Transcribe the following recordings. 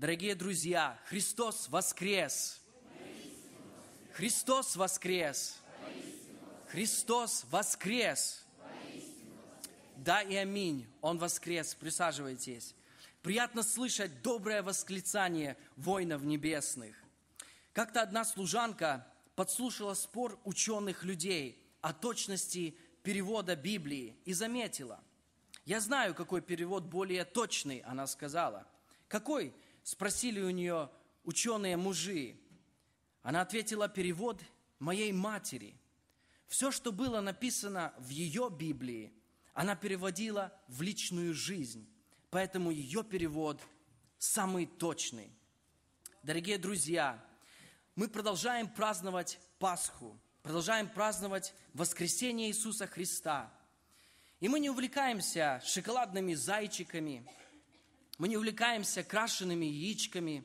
Дорогие друзья, Христос воскрес! Христос воскрес! Христос воскрес! Да и аминь, Он воскрес, присаживайтесь. Приятно слышать доброе восклицание воинов небесных. Как-то одна служанка подслушала спор ученых людей о точности перевода Библии и заметила. Я знаю, какой перевод более точный, она сказала. Какой? спросили у нее ученые мужи. Она ответила, перевод моей матери. Все, что было написано в ее Библии, она переводила в личную жизнь. Поэтому ее перевод самый точный. Дорогие друзья, мы продолжаем праздновать Пасху, продолжаем праздновать воскресение Иисуса Христа. И мы не увлекаемся шоколадными зайчиками – мы не увлекаемся крашенными яичками,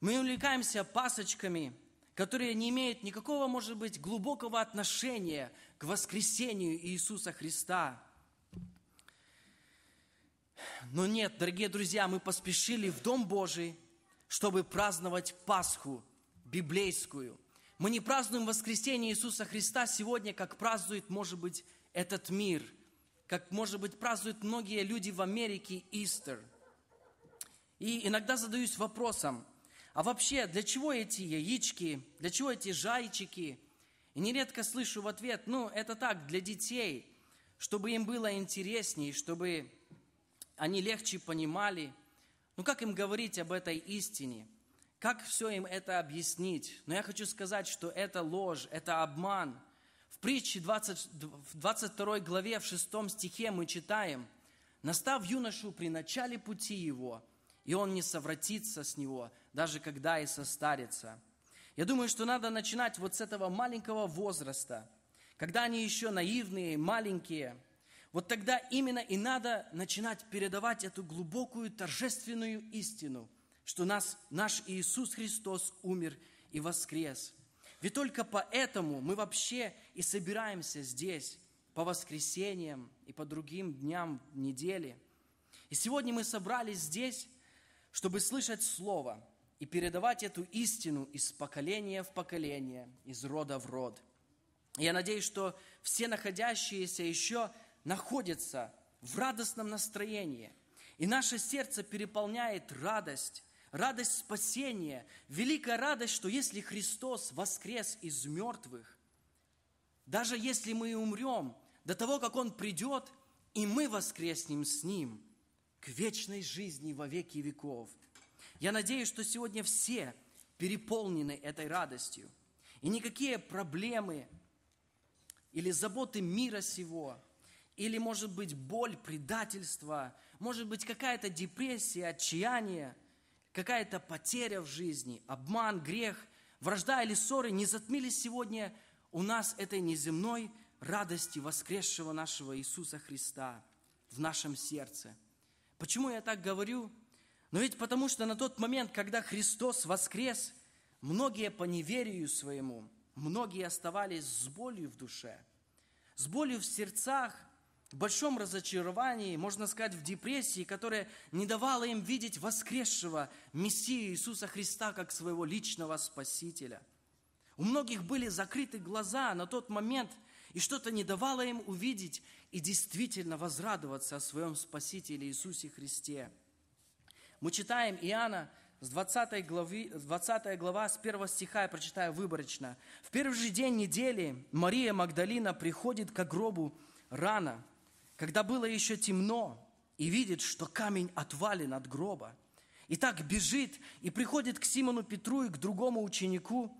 мы не увлекаемся пасочками, которые не имеют никакого, может быть, глубокого отношения к воскресению Иисуса Христа. Но нет, дорогие друзья, мы поспешили в Дом Божий, чтобы праздновать Пасху библейскую. Мы не празднуем воскресение Иисуса Христа сегодня, как празднует, может быть, этот мир, как, может быть, празднуют многие люди в Америке Истер – и иногда задаюсь вопросом, а вообще для чего эти яички, для чего эти жайчики? И нередко слышу в ответ, ну это так, для детей, чтобы им было интереснее, чтобы они легче понимали. Ну как им говорить об этой истине? Как все им это объяснить? Но я хочу сказать, что это ложь, это обман. В притче 20, в 22 главе, в 6 стихе мы читаем, «Настав юношу при начале пути его, и он не совратится с него, даже когда и состарится. Я думаю, что надо начинать вот с этого маленького возраста, когда они еще наивные, маленькие. Вот тогда именно и надо начинать передавать эту глубокую торжественную истину, что нас, наш Иисус Христос умер и воскрес. Ведь только поэтому мы вообще и собираемся здесь, по воскресеньям и по другим дням недели. И сегодня мы собрались здесь, чтобы слышать Слово и передавать эту истину из поколения в поколение, из рода в род. Я надеюсь, что все находящиеся еще находятся в радостном настроении, и наше сердце переполняет радость, радость спасения, великая радость, что если Христос воскрес из мертвых, даже если мы умрем, до того, как Он придет, и мы воскреснем с Ним – к вечной жизни во веки веков. Я надеюсь, что сегодня все переполнены этой радостью. И никакие проблемы или заботы мира сего, или, может быть, боль, предательство, может быть, какая-то депрессия, отчаяние, какая-то потеря в жизни, обман, грех, вражда или ссоры не затмили сегодня у нас этой неземной радости воскресшего нашего Иисуса Христа в нашем сердце – Почему я так говорю? Но ведь потому что на тот момент, когда Христос воскрес, многие по неверию своему, многие оставались с болью в душе, с болью в сердцах, в большом разочаровании, можно сказать, в депрессии, которая не давала им видеть воскресшего Мессию Иисуса Христа как своего личного Спасителя. У многих были закрыты глаза на тот момент – и что-то не давало им увидеть и действительно возрадоваться о своем Спасителе Иисусе Христе. Мы читаем Иоанна с 20 главы, 20 глава, с 1 стиха я прочитаю выборочно. «В первый же день недели Мария Магдалина приходит к гробу рано, когда было еще темно, и видит, что камень отвален от гроба. И так бежит и приходит к Симону Петру и к другому ученику,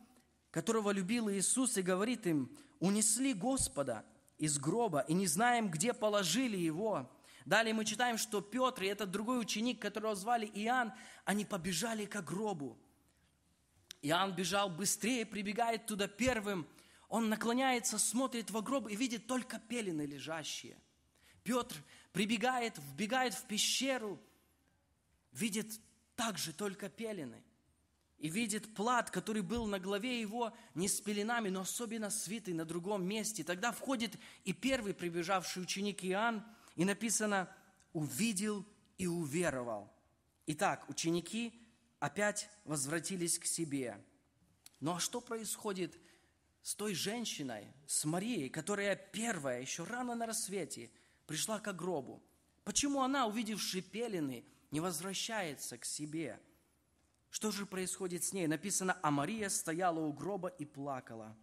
которого любил Иисус, и говорит им, унесли Господа из гроба и не знаем, где положили его. Далее мы читаем, что Петр и этот другой ученик, которого звали Иоанн, они побежали к гробу. Иоанн бежал быстрее, прибегает туда первым. Он наклоняется, смотрит в гроб и видит только пелены лежащие. Петр прибегает, вбегает в пещеру, видит также только пелены и видит плат, который был на главе его не с пеленами, но особенно свитый на другом месте. Тогда входит и первый прибежавший ученик Иоанн, и написано «увидел и уверовал». Итак, ученики опять возвратились к себе. Ну а что происходит с той женщиной, с Марией, которая первая, еще рано на рассвете, пришла к гробу? Почему она, увидевши пелены, не возвращается к себе – что же происходит с ней? Написано, а Мария стояла у гроба и плакала.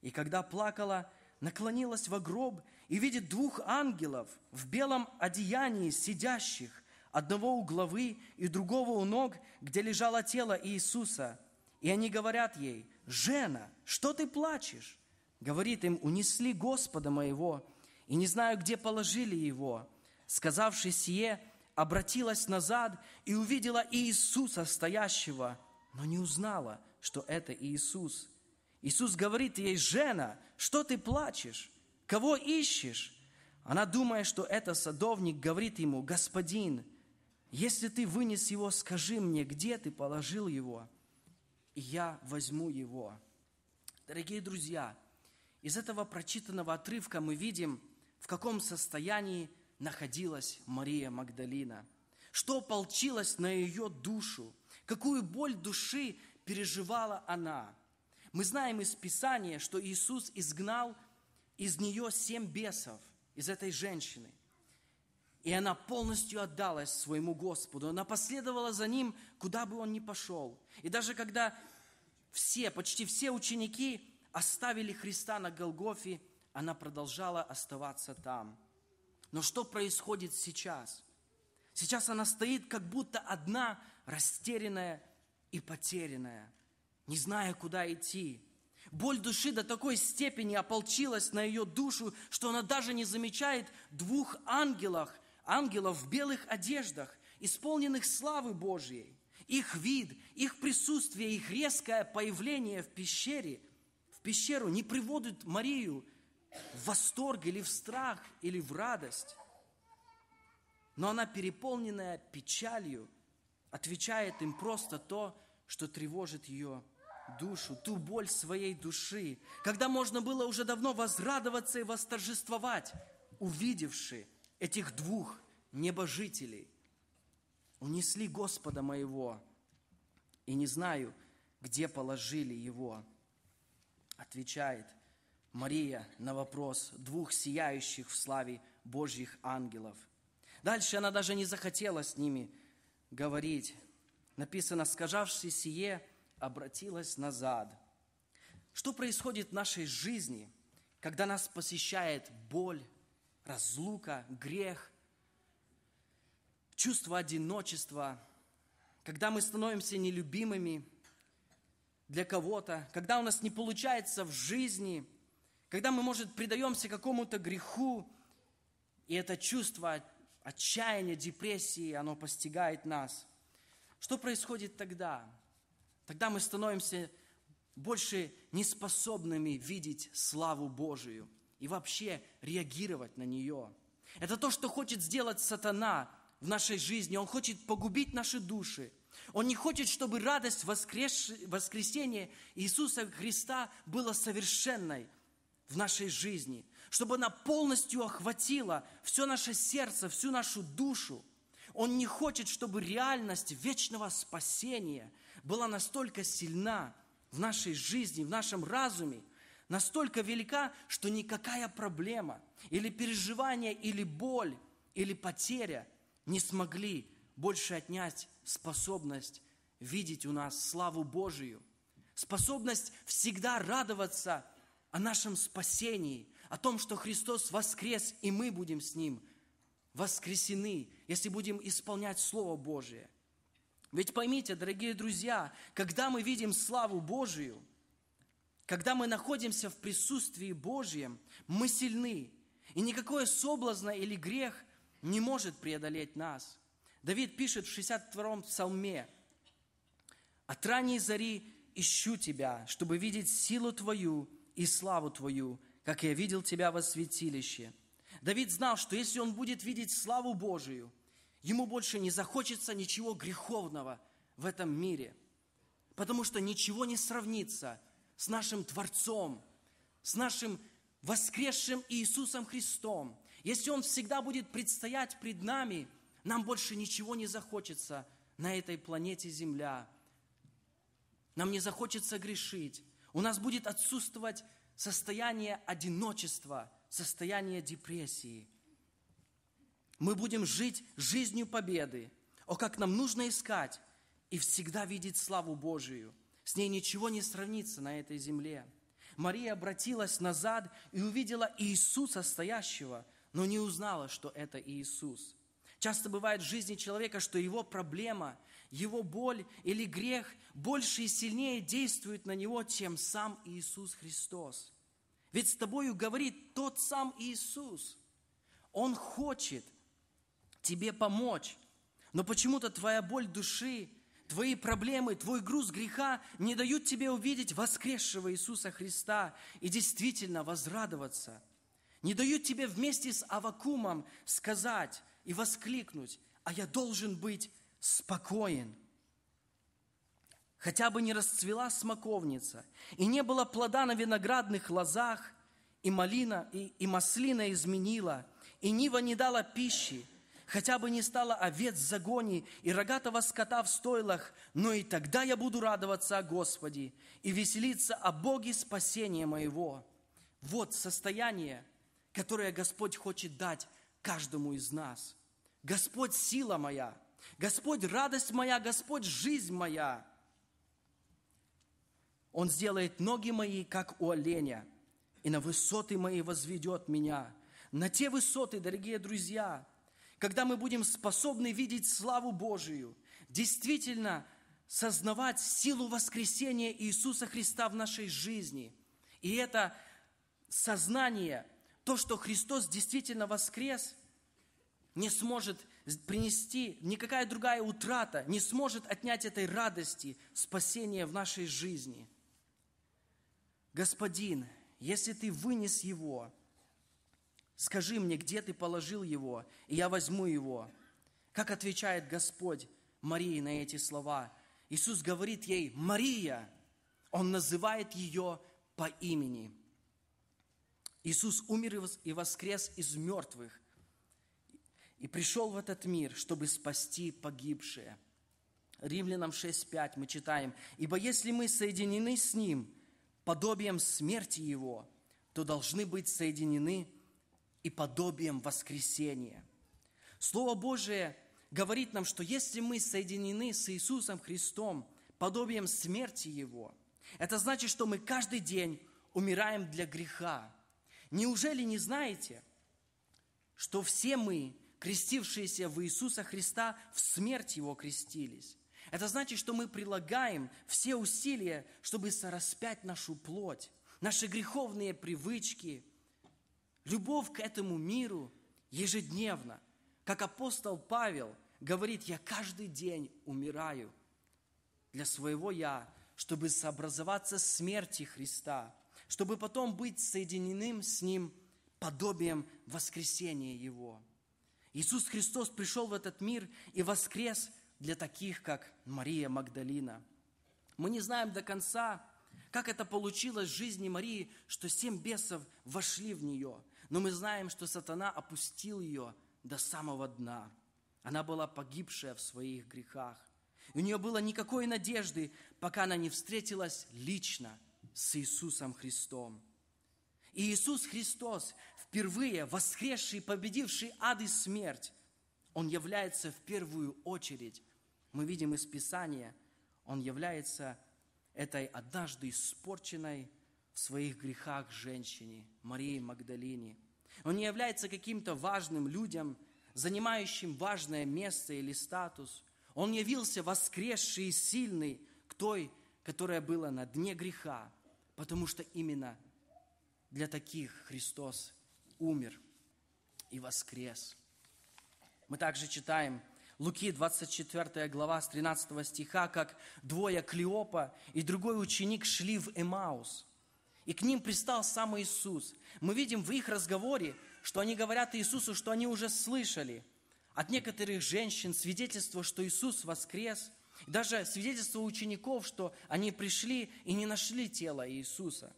И когда плакала, наклонилась во гроб и видит двух ангелов в белом одеянии сидящих, одного у главы и другого у ног, где лежало тело Иисуса. И они говорят ей, «Жена, что ты плачешь?» Говорит им, «Унесли Господа моего, и не знаю, где положили его». Сказавши сие, обратилась назад и увидела Иисуса стоящего, но не узнала, что это Иисус. Иисус говорит ей, «Жена, что ты плачешь? Кого ищешь?» Она, думая, что это садовник, говорит ему, «Господин, если ты вынес его, скажи мне, где ты положил его, и я возьму его». Дорогие друзья, из этого прочитанного отрывка мы видим, в каком состоянии – находилась Мария Магдалина, что полчилось на ее душу, какую боль души переживала она. Мы знаем из Писания, что Иисус изгнал из нее семь бесов, из этой женщины. И она полностью отдалась своему Господу. Она последовала за Ним, куда бы Он ни пошел. И даже когда все, почти все ученики оставили Христа на Голгофе, она продолжала оставаться там – но что происходит сейчас? Сейчас она стоит как будто одна, растерянная и потерянная, не зная, куда идти. Боль души до такой степени ополчилась на ее душу, что она даже не замечает двух ангелов, ангелов в белых одеждах, исполненных славы Божьей. Их вид, их присутствие, их резкое появление в пещере, в пещеру не приводит Марию в восторг или в страх или в радость, но она, переполненная печалью, отвечает им просто то, что тревожит ее душу, ту боль своей души, когда можно было уже давно возрадоваться и восторжествовать, увидевши этих двух небожителей. Унесли Господа моего, и не знаю, где положили его. Отвечает – Мария на вопрос двух сияющих в славе Божьих ангелов. Дальше она даже не захотела с ними говорить. Написано, скажавши сие, обратилась назад. Что происходит в нашей жизни, когда нас посещает боль, разлука, грех, чувство одиночества, когда мы становимся нелюбимыми для кого-то, когда у нас не получается в жизни – когда мы, может, предаемся какому-то греху, и это чувство отчаяния, депрессии, оно постигает нас. Что происходит тогда? Тогда мы становимся больше неспособными видеть славу Божию и вообще реагировать на нее. Это то, что хочет сделать сатана в нашей жизни. Он хочет погубить наши души. Он не хочет, чтобы радость воскрес... воскресения Иисуса Христа была совершенной в нашей жизни, чтобы она полностью охватила все наше сердце, всю нашу душу. Он не хочет, чтобы реальность вечного спасения была настолько сильна в нашей жизни, в нашем разуме, настолько велика, что никакая проблема или переживание, или боль, или потеря не смогли больше отнять способность видеть у нас славу Божию, способность всегда радоваться – о нашем спасении, о том, что Христос воскрес, и мы будем с Ним воскресены, если будем исполнять Слово Божие. Ведь поймите, дорогие друзья, когда мы видим славу Божию, когда мы находимся в присутствии Божьем, мы сильны, и никакое соблазно или грех не может преодолеть нас. Давид пишет в 62-м псалме, «От ранней зари ищу Тебя, чтобы видеть силу Твою и славу Твою, как я видел Тебя во святилище». Давид знал, что если он будет видеть славу Божию, ему больше не захочется ничего греховного в этом мире, потому что ничего не сравнится с нашим Творцом, с нашим воскресшим Иисусом Христом. Если Он всегда будет предстоять пред нами, нам больше ничего не захочется на этой планете Земля. Нам не захочется грешить, у нас будет отсутствовать состояние одиночества, состояние депрессии. Мы будем жить жизнью победы. О, как нам нужно искать и всегда видеть славу Божию. С ней ничего не сравнится на этой земле. Мария обратилась назад и увидела Иисуса стоящего, но не узнала, что это Иисус – Часто бывает в жизни человека, что его проблема, его боль или грех больше и сильнее действует на него, чем сам Иисус Христос. Ведь с тобою говорит тот сам Иисус. Он хочет тебе помочь, но почему-то твоя боль души, твои проблемы, твой груз греха не дают тебе увидеть воскресшего Иисуса Христа и действительно возрадоваться. Не дают тебе вместе с Авакумом сказать – и воскликнуть, а я должен быть спокоен. Хотя бы не расцвела смоковница, и не было плода на виноградных лозах, и малина, и, и маслина изменила, и нива не дала пищи, хотя бы не стало овец в загоне и рогатого скота в стойлах, но и тогда я буду радоваться о Господе и веселиться о Боге спасения моего». Вот состояние, которое Господь хочет дать каждому из нас. Господь – сила моя, Господь – радость моя, Господь – жизнь моя. Он сделает ноги мои, как у оленя, и на высоты мои возведет меня. На те высоты, дорогие друзья, когда мы будем способны видеть славу Божию, действительно сознавать силу воскресения Иисуса Христа в нашей жизни. И это сознание – то, что Христос действительно воскрес, не сможет принести, никакая другая утрата не сможет отнять этой радости спасения в нашей жизни. Господин, если ты вынес его, скажи мне, где ты положил его, и я возьму его. Как отвечает Господь Марии на эти слова? Иисус говорит ей, Мария, Он называет ее по имени – Иисус умер и воскрес из мертвых и пришел в этот мир, чтобы спасти погибшие. Римлянам 6.5 мы читаем, «Ибо если мы соединены с Ним, подобием смерти Его, то должны быть соединены и подобием воскресения». Слово Божие говорит нам, что если мы соединены с Иисусом Христом, подобием смерти Его, это значит, что мы каждый день умираем для греха, Неужели не знаете, что все мы, крестившиеся в Иисуса Христа, в смерть Его крестились? Это значит, что мы прилагаем все усилия, чтобы сораспять нашу плоть, наши греховные привычки, любовь к этому миру ежедневно. Как апостол Павел говорит, я каждый день умираю для своего «я», чтобы сообразоваться смерти Христа – чтобы потом быть соединенным с Ним подобием воскресения Его. Иисус Христос пришел в этот мир и воскрес для таких, как Мария Магдалина. Мы не знаем до конца, как это получилось в жизни Марии, что семь бесов вошли в нее, но мы знаем, что сатана опустил ее до самого дна. Она была погибшая в своих грехах. У нее было никакой надежды, пока она не встретилась лично с Иисусом Христом. И Иисус Христос, впервые воскресший, победивший ад и смерть, Он является в первую очередь, мы видим из Писания, Он является этой однажды испорченной в своих грехах женщине, Марии Магдалине. Он не является каким-то важным людям, занимающим важное место или статус. Он явился воскресший и сильный к той, которая была на дне греха, Потому что именно для таких Христос умер и воскрес. Мы также читаем Луки, 24 глава, с 13 стиха, как двое Клеопа и другой ученик шли в Эмаус, и к ним пристал сам Иисус. Мы видим в их разговоре, что они говорят Иисусу, что они уже слышали от некоторых женщин свидетельство, что Иисус воскрес, даже свидетельство учеников, что они пришли и не нашли тело Иисуса.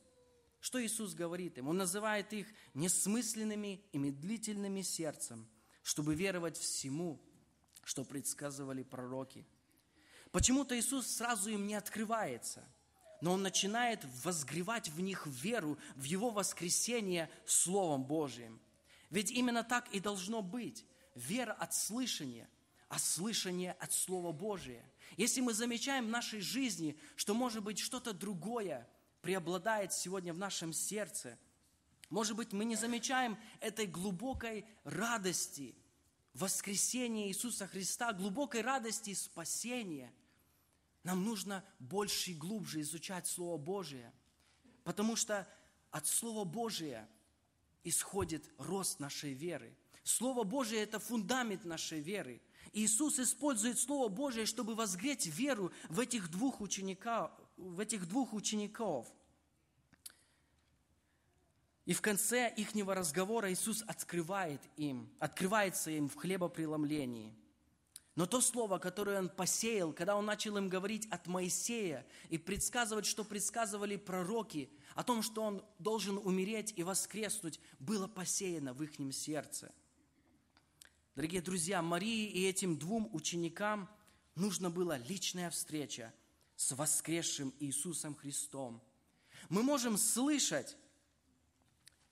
Что Иисус говорит им? Он называет их несмысленными и медлительными сердцем, чтобы веровать всему, что предсказывали пророки. Почему-то Иисус сразу им не открывается, но Он начинает возгревать в них веру в Его воскресение Словом Божиим. Ведь именно так и должно быть. Вера от слышания – а слышание от Слова Божия. Если мы замечаем в нашей жизни, что, может быть, что-то другое преобладает сегодня в нашем сердце, может быть, мы не замечаем этой глубокой радости воскресения Иисуса Христа, глубокой радости спасения, нам нужно больше и глубже изучать Слово Божие, потому что от Слова Божия исходит рост нашей веры. Слово Божие – это фундамент нашей веры – Иисус использует Слово Божие, чтобы возгреть веру в этих двух, ученика, в этих двух учеников. И в конце ихнего разговора Иисус открывает им, открывается им в хлебопреломлении. Но то слово, которое он посеял, когда он начал им говорить от Моисея и предсказывать, что предсказывали пророки, о том, что он должен умереть и воскреснуть, было посеяно в их сердце – Дорогие друзья, Марии и этим двум ученикам нужна была личная встреча с воскресшим Иисусом Христом. Мы можем слышать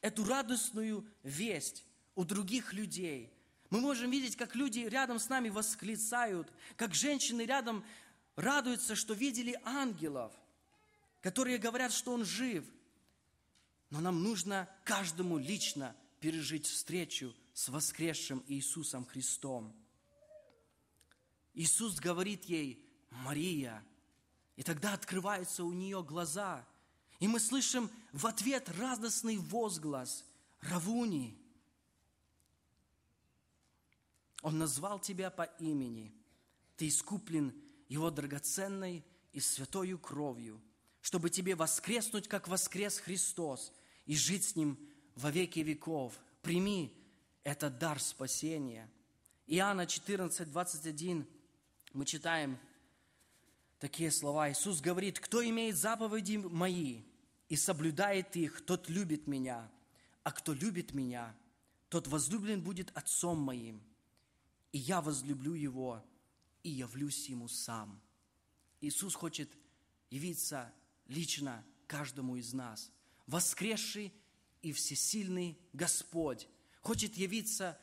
эту радостную весть у других людей. Мы можем видеть, как люди рядом с нами восклицают, как женщины рядом радуются, что видели ангелов, которые говорят, что он жив. Но нам нужно каждому лично пережить встречу с воскресшим Иисусом Христом. Иисус говорит ей, Мария, и тогда открываются у нее глаза, и мы слышим в ответ радостный возглас «Равуни!» Он назвал тебя по имени, ты искуплен его драгоценной и святою кровью, чтобы тебе воскреснуть, как воскрес Христос, и жить с ним во веки веков. Прими это дар спасения. Иоанна 14, 21 мы читаем такие слова. Иисус говорит, кто имеет заповеди мои и соблюдает их, тот любит меня, а кто любит меня, тот возлюблен будет отцом моим, и я возлюблю его, и явлюсь ему сам. Иисус хочет явиться лично каждому из нас. Воскресший и всесильный Господь хочет явиться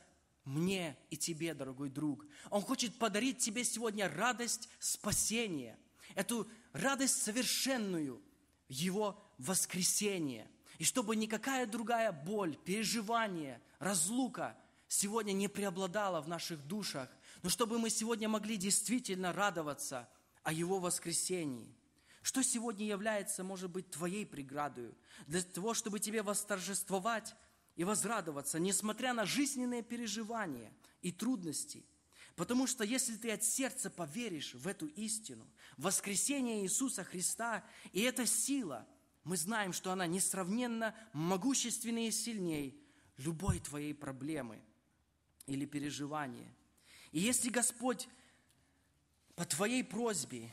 мне и тебе, дорогой друг. Он хочет подарить тебе сегодня радость спасения, эту радость совершенную, его воскресение. И чтобы никакая другая боль, переживание, разлука сегодня не преобладала в наших душах, но чтобы мы сегодня могли действительно радоваться о Его воскресении. Что сегодня является, может быть, твоей преградой для того, чтобы тебе восторжествовать и возрадоваться, несмотря на жизненные переживания и трудности. Потому что если ты от сердца поверишь в эту истину, воскресение Иисуса Христа и эта сила, мы знаем, что она несравненно могущественнее и сильнее любой твоей проблемы или переживания. И если Господь по твоей просьбе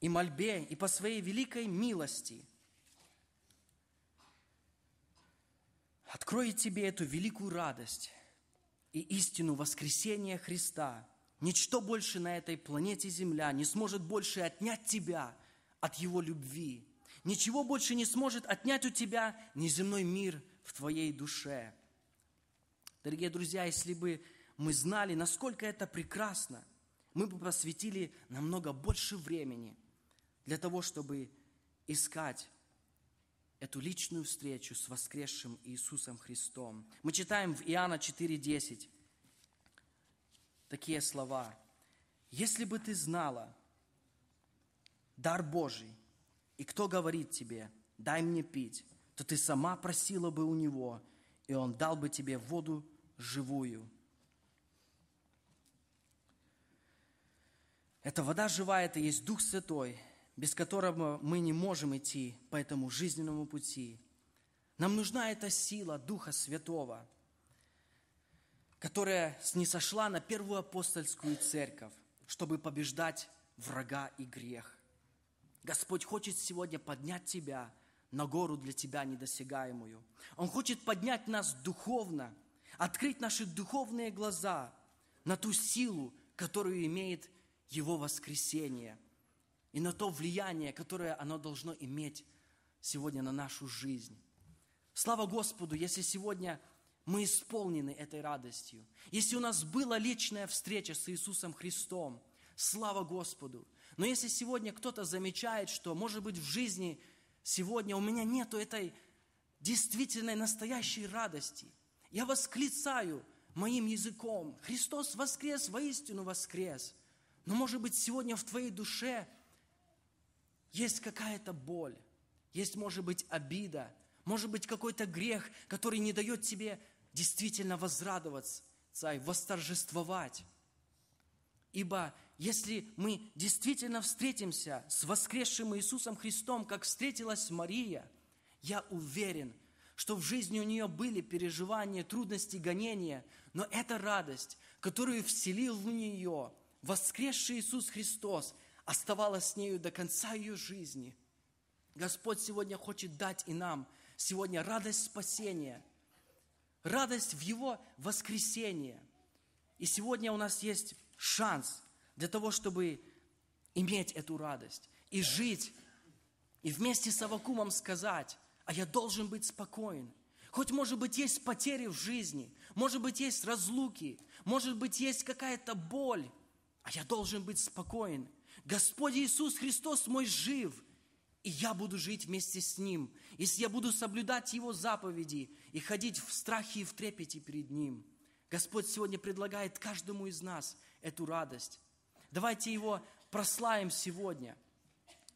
и мольбе и по своей великой милости – откроет тебе эту великую радость и истину воскресения Христа. Ничто больше на этой планете Земля не сможет больше отнять тебя от Его любви. Ничего больше не сможет отнять у тебя неземной мир в твоей душе. Дорогие друзья, если бы мы знали, насколько это прекрасно, мы бы посвятили намного больше времени для того, чтобы искать эту личную встречу с воскресшим Иисусом Христом. Мы читаем в Иоанна 4.10 такие слова. «Если бы ты знала дар Божий, и кто говорит тебе, дай мне пить, то ты сама просила бы у него, и он дал бы тебе воду живую». Эта вода живая, это есть Дух Святой – без которого мы не можем идти по этому жизненному пути. Нам нужна эта сила Духа Святого, которая снисошла на первую апостольскую церковь, чтобы побеждать врага и грех. Господь хочет сегодня поднять тебя на гору для тебя недосягаемую. Он хочет поднять нас духовно, открыть наши духовные глаза на ту силу, которую имеет Его воскресение – и на то влияние, которое оно должно иметь сегодня на нашу жизнь. Слава Господу, если сегодня мы исполнены этой радостью, если у нас была личная встреча с Иисусом Христом, слава Господу. Но если сегодня кто-то замечает, что, может быть, в жизни сегодня у меня нету этой действительной настоящей радости, я восклицаю моим языком, Христос воскрес, воистину воскрес. Но, может быть, сегодня в твоей душе – есть какая-то боль, есть, может быть, обида, может быть, какой-то грех, который не дает тебе действительно возрадоваться, и восторжествовать. Ибо если мы действительно встретимся с воскресшим Иисусом Христом, как встретилась Мария, я уверен, что в жизни у нее были переживания, трудности, гонения, но эта радость, которую вселил в нее воскресший Иисус Христос, оставалась с нею до конца ее жизни. Господь сегодня хочет дать и нам сегодня радость спасения, радость в Его воскресение. И сегодня у нас есть шанс для того, чтобы иметь эту радость и жить, и вместе с Авакумом сказать, а я должен быть спокоен – Хоть, может быть, есть потери в жизни, может быть, есть разлуки, может быть, есть какая-то боль, а я должен быть спокоен, Господь Иисус Христос мой жив, и я буду жить вместе с Ним, если я буду соблюдать Его заповеди и ходить в страхе и в трепете перед Ним. Господь сегодня предлагает каждому из нас эту радость. Давайте Его прославим сегодня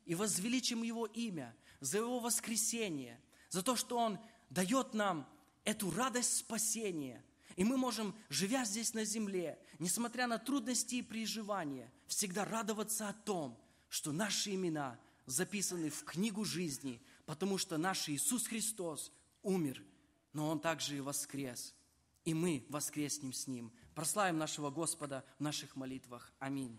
и возвеличим Его имя за Его воскресение, за то, что Он дает нам эту радость спасения. И мы можем, живя здесь на земле, несмотря на трудности и переживания, всегда радоваться о том, что наши имена записаны в книгу жизни, потому что наш Иисус Христос умер, но Он также и воскрес. И мы воскреснем с Ним. Прославим нашего Господа в наших молитвах. Аминь.